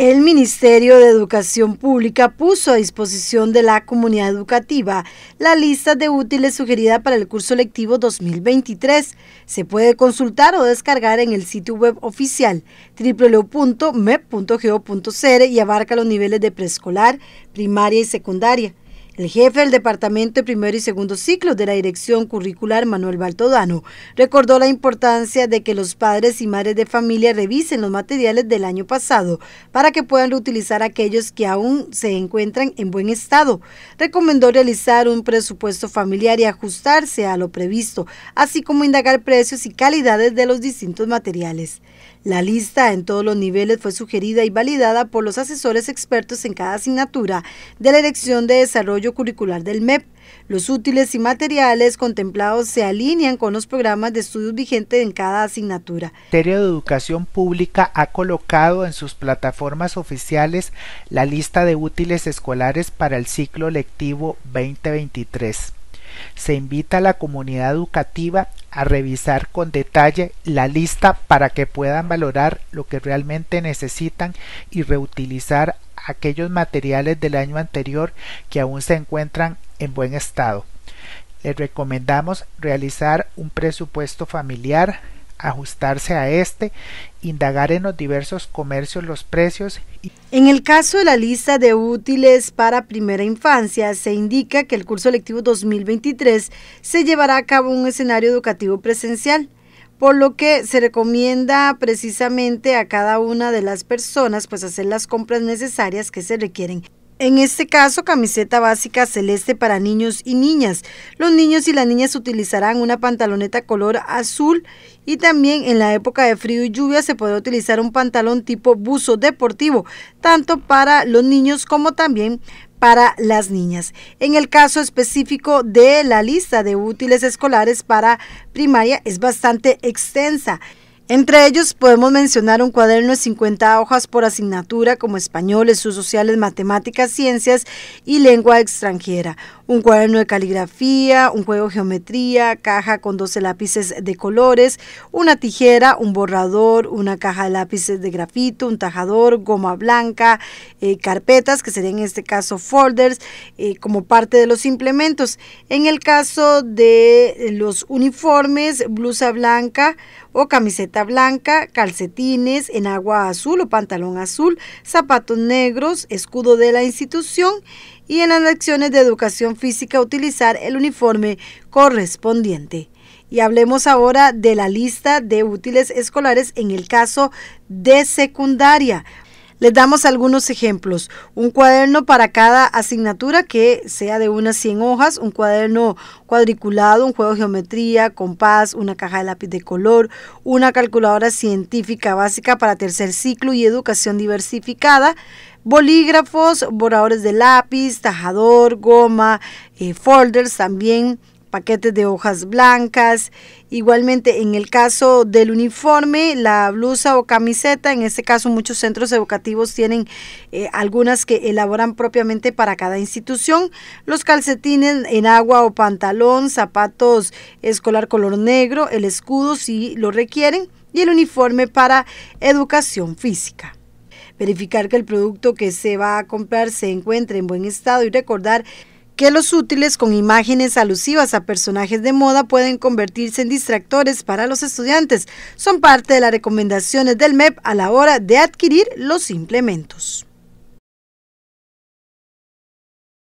El Ministerio de Educación Pública puso a disposición de la comunidad educativa la lista de útiles sugerida para el curso lectivo 2023. Se puede consultar o descargar en el sitio web oficial www.mep.go.cr y abarca los niveles de preescolar, primaria y secundaria. El jefe del Departamento de Primero y Segundo Ciclo de la Dirección Curricular, Manuel Baltodano, recordó la importancia de que los padres y madres de familia revisen los materiales del año pasado para que puedan reutilizar aquellos que aún se encuentran en buen estado. Recomendó realizar un presupuesto familiar y ajustarse a lo previsto, así como indagar precios y calidades de los distintos materiales. La lista en todos los niveles fue sugerida y validada por los asesores expertos en cada asignatura de la Dirección de Desarrollo Curricular del MEP. Los útiles y materiales contemplados se alinean con los programas de estudios vigentes en cada asignatura. El Ministerio de Educación Pública ha colocado en sus plataformas oficiales la lista de útiles escolares para el ciclo lectivo 2023 se invita a la comunidad educativa a revisar con detalle la lista para que puedan valorar lo que realmente necesitan y reutilizar aquellos materiales del año anterior que aún se encuentran en buen estado. Les recomendamos realizar un presupuesto familiar, ajustarse a este, indagar en los diversos comercios los precios. En el caso de la lista de útiles para primera infancia, se indica que el curso electivo 2023 se llevará a cabo un escenario educativo presencial por lo que se recomienda precisamente a cada una de las personas pues hacer las compras necesarias que se requieren. En este caso, camiseta básica celeste para niños y niñas. Los niños y las niñas utilizarán una pantaloneta color azul y también en la época de frío y lluvia se puede utilizar un pantalón tipo buzo deportivo, tanto para los niños como también para las niñas. En el caso específico de la lista de útiles escolares para primaria es bastante extensa. Entre ellos podemos mencionar un cuaderno de 50 hojas por asignatura como español, sus sociales, matemáticas, ciencias y lengua extranjera, un cuaderno de caligrafía, un juego de geometría, caja con 12 lápices de colores, una tijera, un borrador, una caja de lápices de grafito, un tajador, goma blanca, eh, carpetas, que serían en este caso folders, eh, como parte de los implementos. En el caso de los uniformes, blusa blanca o camiseta blanca, calcetines en agua azul o pantalón azul, zapatos negros, escudo de la institución y en las lecciones de educación física utilizar el uniforme correspondiente. Y hablemos ahora de la lista de útiles escolares en el caso de secundaria. Les damos algunos ejemplos. Un cuaderno para cada asignatura que sea de unas 100 hojas, un cuaderno cuadriculado, un juego de geometría, compás, una caja de lápiz de color, una calculadora científica básica para tercer ciclo y educación diversificada, bolígrafos, borradores de lápiz, tajador, goma, eh, folders también paquetes de hojas blancas. Igualmente, en el caso del uniforme, la blusa o camiseta, en este caso muchos centros educativos tienen eh, algunas que elaboran propiamente para cada institución. Los calcetines en agua o pantalón, zapatos escolar color negro, el escudo si lo requieren y el uniforme para educación física verificar que el producto que se va a comprar se encuentre en buen estado y recordar que los útiles con imágenes alusivas a personajes de moda pueden convertirse en distractores para los estudiantes. Son parte de las recomendaciones del MEP a la hora de adquirir los implementos.